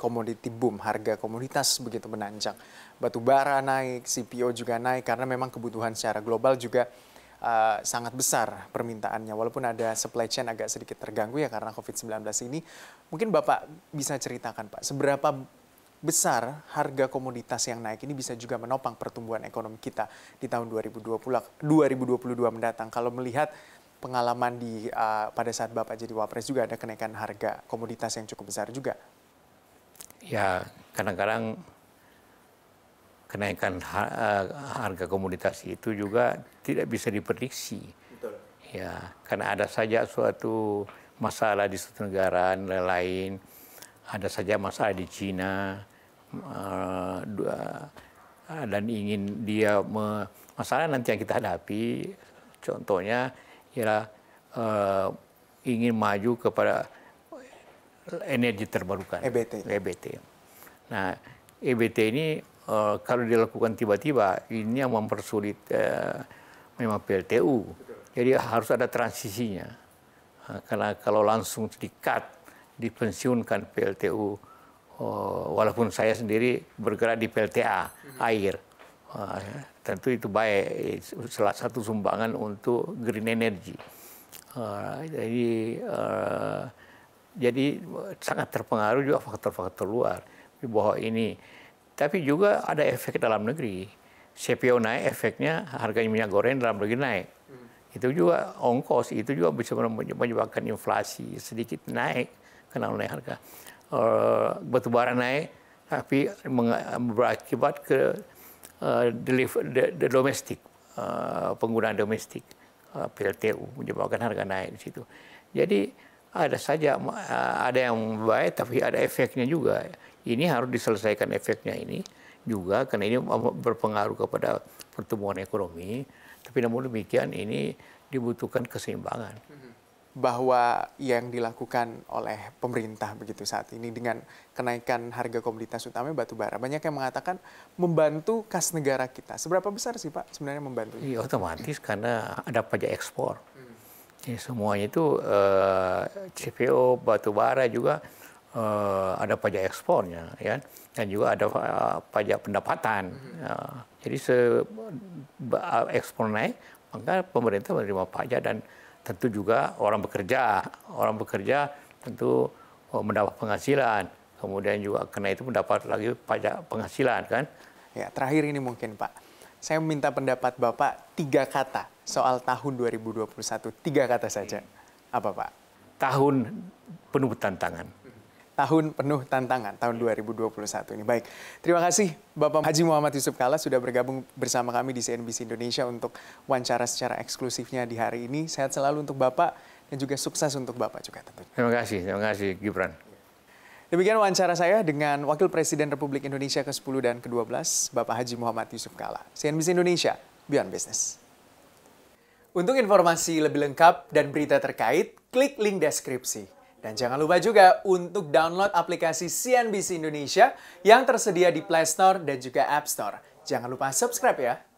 komoditi boom, harga komoditas begitu menanjak. Batu bara naik, CPO juga naik karena memang kebutuhan secara global juga uh, sangat besar permintaannya. Walaupun ada supply chain agak sedikit terganggu ya karena COVID-19 ini. Mungkin Bapak bisa ceritakan Pak, seberapa besar harga komoditas yang naik ini bisa juga menopang pertumbuhan ekonomi kita di tahun 2020, 2022 mendatang. Kalau melihat pengalaman di uh, pada saat Bapak jadi Wapres juga ada kenaikan harga komoditas yang cukup besar juga ya kadang-kadang kenaikan eh, harga komoditas itu juga tidak bisa diprediksi. Ya, karena ada saja suatu masalah di suatu negara lain, ada saja masalah di Cina, eh, eh, dan ingin dia me, masalah nanti yang kita hadapi, contohnya ialah ingin maju kepada energi terbarukan. EBT. EBT. Nah, EBT ini uh, kalau dilakukan tiba-tiba ini yang mempersulit uh, memang PLTU. Jadi harus ada transisinya. Uh, karena kalau langsung dikat, dipensiunkan PLTU, uh, walaupun saya sendiri bergerak di PLTA, hmm. air. Uh, tentu itu baik, salah satu sumbangan untuk green energy. Uh, jadi uh, jadi sangat terpengaruh juga faktor-faktor luar bahwa ini. Tapi juga ada efek dalam negeri. CPO naik efeknya harga minyak goreng dalam negeri naik. Hmm. Itu juga ongkos, itu juga bisa menyebabkan inflasi sedikit naik karena naik harga. Uh, eh, batu bara naik, tapi berakibat ke uh, deliver, domestik, eh, penggunaan domestik. PLTU menyebabkan harga naik di situ. Jadi ada saja eh, ada yang baik tapi ada efeknya juga. Ini harus diselesaikan efeknya ini juga karena ini berpengaruh kepada pertumbuhan ekonomi. Tapi namun demikian ini dibutuhkan keseimbangan. Hmm. Bahwa yang dilakukan oleh pemerintah begitu saat ini dengan kenaikan harga komoditas utama batu bara, banyak yang mengatakan membantu kas negara kita. Seberapa besar sih Pak sebenarnya membantu? Iya otomatis karena ada pajak ekspor. Hmm ya, semuanya itu uh, eh, CPO batu bara juga uh, ada pajak ekspornya, ya, kan? dan juga ada uh, pajak pendapatan. Uh, Jadi se ekspor naik, maka pemerintah menerima pajak dan tentu juga orang bekerja, orang bekerja tentu uh, mendapat penghasilan, kemudian juga karena itu mendapat lagi pajak penghasilan kan. Ya terakhir ini mungkin Pak saya minta pendapat Bapak tiga kata soal tahun 2021. Tiga kata saja. Apa Pak? Tahun penuh tantangan. Tahun penuh tantangan, tahun 2021 ini. Baik, terima kasih Bapak Haji Muhammad Yusuf Kala sudah bergabung bersama kami di CNBC Indonesia untuk wawancara secara eksklusifnya di hari ini. Sehat selalu untuk Bapak dan juga sukses untuk Bapak juga tentunya. Terima kasih, terima kasih Gibran. Demikian wawancara saya dengan Wakil Presiden Republik Indonesia ke-10 dan ke-12, Bapak Haji Muhammad Yusuf Kala. CNBC Indonesia, Beyond Business. Untuk informasi lebih lengkap dan berita terkait, klik link deskripsi. Dan jangan lupa juga untuk download aplikasi CNBC Indonesia yang tersedia di Play Store dan juga App Store. Jangan lupa subscribe ya.